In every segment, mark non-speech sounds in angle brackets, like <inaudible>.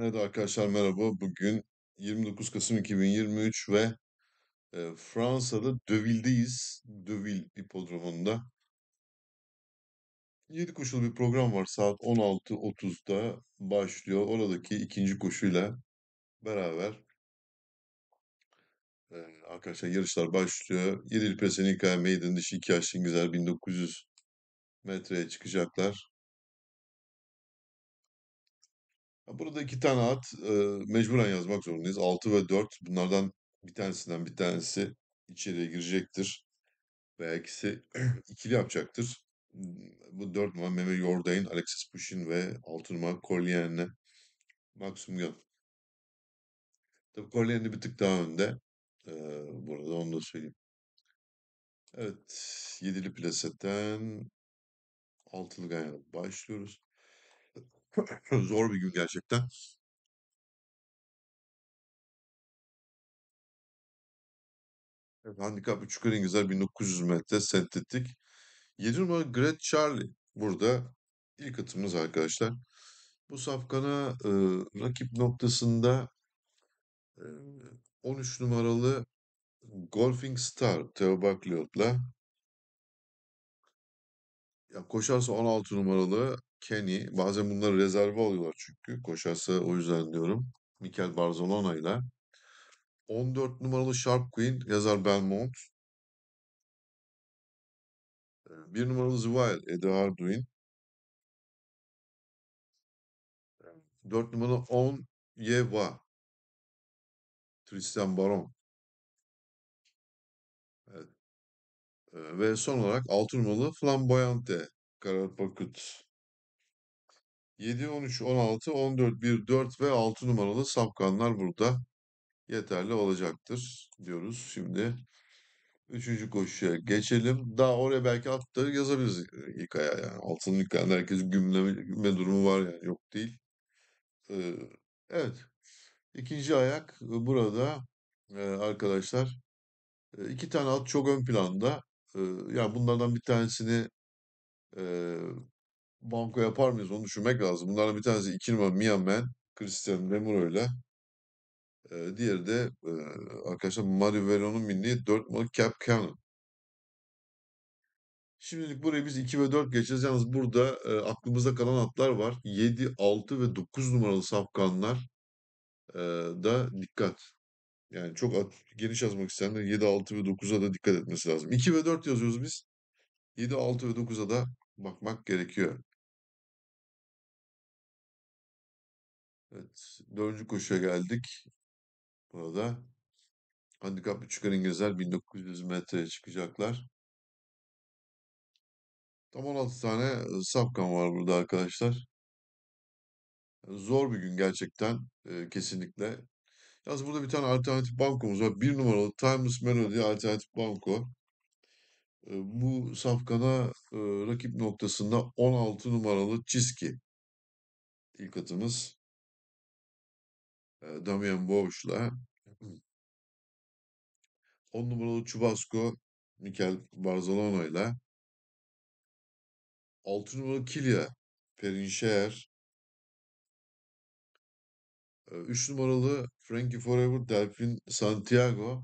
Evet arkadaşlar merhaba. Bugün 29 Kasım 2023 ve e, Fransa'da Döville'deyiz. Döville hipodromunda. 7 koşulu bir program var. Saat 16.30'da başlıyor. Oradaki ikinci koşuyla beraber e, arkadaşlar yarışlar başlıyor. Yedil Pesenika Maiden dişi 2 yaşlı güzel 1900 metreye çıkacaklar. Burada iki tane at e, mecburen yazmak zorundayız. 6 ve 4 bunlardan bir tanesinden bir tanesi içeriye girecektir. Veya ikisi <clears throat> ikili yapacaktır. Bu 4 numara Meme Yordain, Alexis Pushin ve 6 numara Corleane'le Maxim Gun. Tabii Corleane'de bir tık daha önde. Ee, burada onu da söyleyeyim. Evet, 7'li plasetten 6'lı Ganyan'a başlıyoruz. <clears throat> Zor bir gün gerçekten. Evet, handikap 3 güzel 1900 metre sentetik. 7 numara Great Charlie burada ilk atımız arkadaşlar. Bu safkana e, rakip noktasında e, 13 numaralı Golfing Star Theo Buckleyot'la ya koşarsa 16 numaralı Kenny. Bazen bunları rezerve alıyorlar çünkü. Koşarsa o yüzden diyorum. Mikel Barzolona ile. 14 numaralı Sharp Queen yazar Belmont. 1 ee, numaralı Zwiel Eddie Duin, 4 ee, numaralı On Yeva Tristan Baron. Evet. Ee, ve son olarak 6 numaralı Flamboyante Karar Bakut. 7, 13, 16, 14, 1, 4 ve 6 numaralı sapkanlar burada yeterli olacaktır diyoruz. Şimdi üçüncü koşuya geçelim. Daha oraya belki atları yazabiliriz ilk aya yani. Altın yüklendi herkes gümleme, gümle durumu var yani yok değil. Ee, evet. İkinci ayak burada e, arkadaşlar e, iki tane at çok ön planda. E, yani bunlardan bir tanesini e, banko yapar mıyız onu düşünmek lazım. Bunların bir tanesi 2 numara Miamen, Christian Demuro ile. E, diğeri de e, arkadaşlar Mario Veron'un bindiği 4 numara Cap Cannon. Şimdilik burayı biz 2 ve 4 geçeceğiz. Yalnız burada e, aklımızda kalan atlar var. 7, 6 ve 9 numaralı safkanlar e, da dikkat. Yani çok at, geniş yazmak isteyenler 7, 6 ve 9'a da dikkat etmesi lazım. 2 ve 4 yazıyoruz biz. 7, 6 ve 9'a da bakmak gerekiyor. Evet, dördüncü koşuya geldik. Burada handikaplı çıkan İngilizler 1900 metreye çıkacaklar. Tam 16 tane sapkan var burada arkadaşlar. Zor bir gün gerçekten e, kesinlikle. Yalnız burada bir tane alternatif bankomuz var. Bir numaralı Timeless Melody alternatif banko. E, bu safkana e, rakip noktasında 16 numaralı Çizki. ilk atımız. Damian Boğuş'la <clears throat> on numaralı Chubasco, Mikel Barzalona ile 6 numaralı Kilya Perinşehir 3 numaralı Frankie Forever Delfin Santiago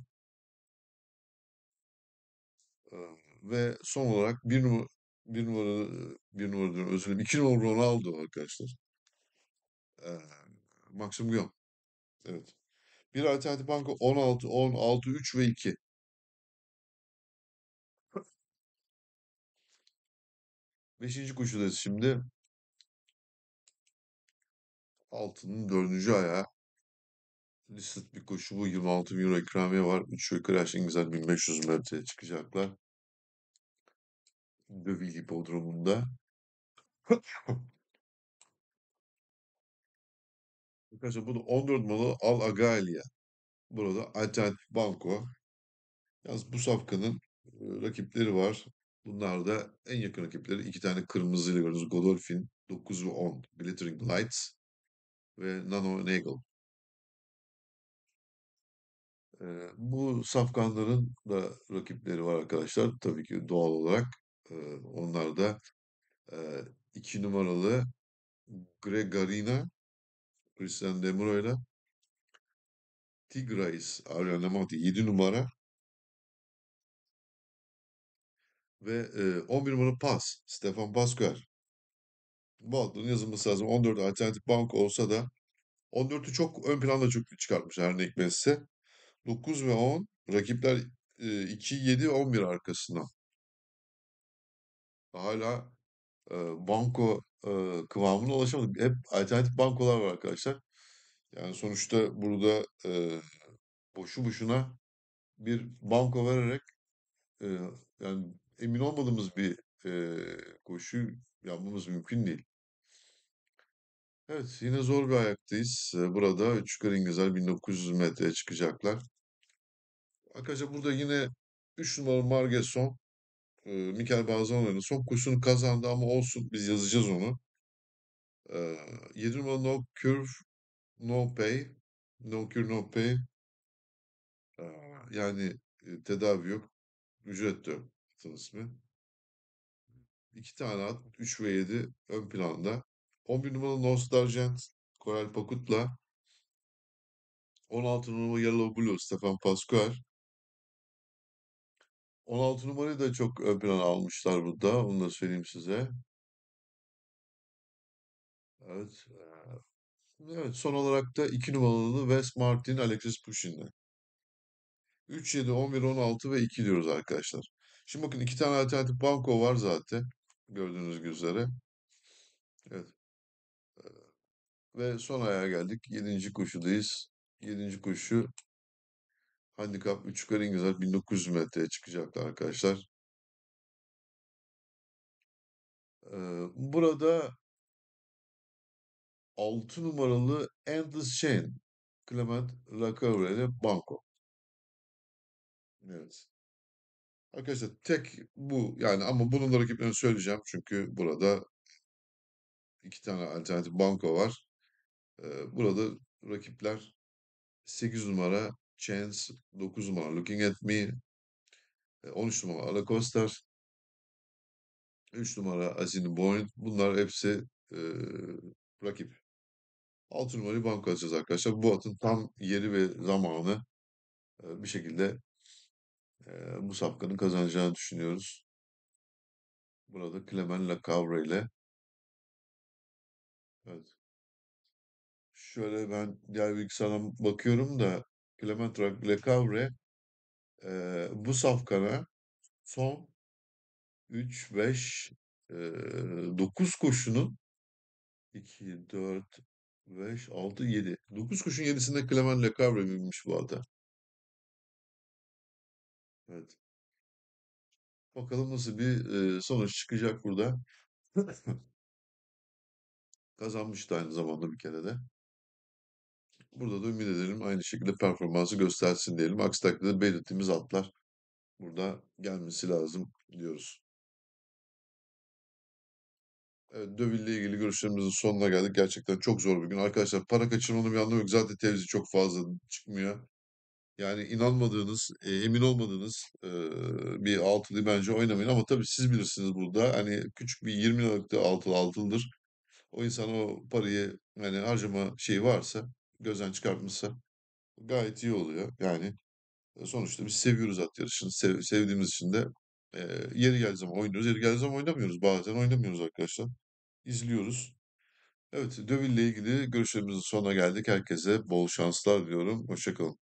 ve son olarak bir numara bir numara bir numara diyorum özür dilerim. İki numara Ronaldo arkadaşlar. Ee, Maxim Guillaume. Evet. Bir alternatif banka 16, 10, 6, 3 ve 2. Beşinci kuşudayız şimdi. Altının dördüncü ayağı. Listed bir kuşu bu. 26 euro ikramiye var. 3 yukarı aşağı İngilizler 1500 metreye çıkacaklar. Dövil Hipodromu'nda. <laughs> Arkadaşlar bunu 14 ondurmalı Al Agalia. Burada Alternatif Banko. Yalnız bu safkanın e, rakipleri var. Bunlar da en yakın rakipleri iki tane kırmızıyla gördüğünüz Godolphin 9 ve 10. Glittering Lights ve Nano Nagel. Ee, bu safkanların da rakipleri var arkadaşlar. Tabii ki doğal olarak e, onlar da e, iki numaralı Gregarina. Hristiyan Demuroyla ile Tigrais Aryan Lamati 7 numara ve e, 11 numara Pas Stefan Pascual. Bu adının yazılması lazım. 14 alternatif bank olsa da 14'ü çok ön planda çok çıkartmış her ne hikmetse. 9 ve 10 rakipler e, 2, 7, 11 arkasından. Hala banko, eee, kıvamına ulaşamadık. Hep alternatif bankolar var arkadaşlar. Yani sonuçta burada, eee, boşu boşuna bir banko vererek, eee, yani emin olmadığımız bir, eee, koşu yapmamız mümkün değil. Evet, yine zor bir ayaktayız. burada 3 kere İngilizler 1900 metreye çıkacaklar. Arkadaşlar burada yine 3 numaralı Margeson e, Mikel Barzanoğlu'nun son koşusunu kazandı ama olsun biz yazacağız onu. E, 7 numara No Cure No Pay No Cure No Pay e, yani e, tedavi yok. Ücret de yok. ismi. İki tane at. 3 ve 7 ön planda. 11 numaralı Nostalgent Koral Pakut'la 16 numaralı Yellow Blue Stefan Pascual 16 numarayı da çok ön plana almışlar burada. Onu da söyleyeyim size. Evet. Evet son olarak da 2 numaralı Wes Martin, Alexis Pushin'le. 3, 7, 11, 16 ve 2 diyoruz arkadaşlar. Şimdi bakın iki tane alternatif banko var zaten. Gördüğünüz üzere. Evet. Ve son ayağa geldik. 7. kuşudayız. 7. kuşu. Handikap 3 yukarı İngilizler 1900 metreye çıkacaktı arkadaşlar. Ee, burada 6 numaralı Endless Chain Clement Lacoure ile Banco. Evet. Arkadaşlar tek bu yani ama bunun da rakiplerini söyleyeceğim çünkü burada iki tane alternatif banko var. Ee, burada rakipler 8 numara Chance, 9 numara Looking At Me, 13 e, numara Alakoster, 3 numara Azin Boyd, Bunlar hepsi e, rakip. 6 numarayı banko atacağız arkadaşlar. Bu atın tam yeri ve zamanı e, bir şekilde e, bu sapkanın kazanacağını düşünüyoruz. Burada Clement Lacavre ile Evet. Şöyle ben diğer bilgisayardan bakıyorum da Clementra Glecavre e, bu safkana son 3, 5, e, 9 koşunun 2, 4, 5, 6, 7. 9 koşun 7'sinde Clement Lecavre binmiş bu arada. Evet. Bakalım nasıl bir e, sonuç çıkacak burada. <laughs> Kazanmıştı aynı zamanda bir kere de. Burada da ümit edelim aynı şekilde performansı göstersin diyelim. Aksi takdirde belirttiğimiz altlar burada gelmesi lazım diyoruz. Evet, döville ilgili görüşlerimizin sonuna geldik. Gerçekten çok zor bir gün. Arkadaşlar para kaçırmanın bir anlamı yok. Zaten televizyon çok fazla çıkmıyor. Yani inanmadığınız, e, emin olmadığınız e, bir altılı bence oynamayın. Ama tabii siz bilirsiniz burada. Hani küçük bir 20 liralık da altılı altılıdır. O insan o parayı yani harcama şeyi varsa gözden çıkartmışsa gayet iyi oluyor. Yani e, sonuçta biz seviyoruz at yarışını. Sev, sevdiğimiz için de e, yeri geldiği zaman oynuyoruz. Yeri geldiği zaman oynamıyoruz. Bazen oynamıyoruz arkadaşlar. İzliyoruz. Evet, döville ilgili görüşlerimizin sonuna geldik. Herkese bol şanslar diliyorum. Hoşçakalın.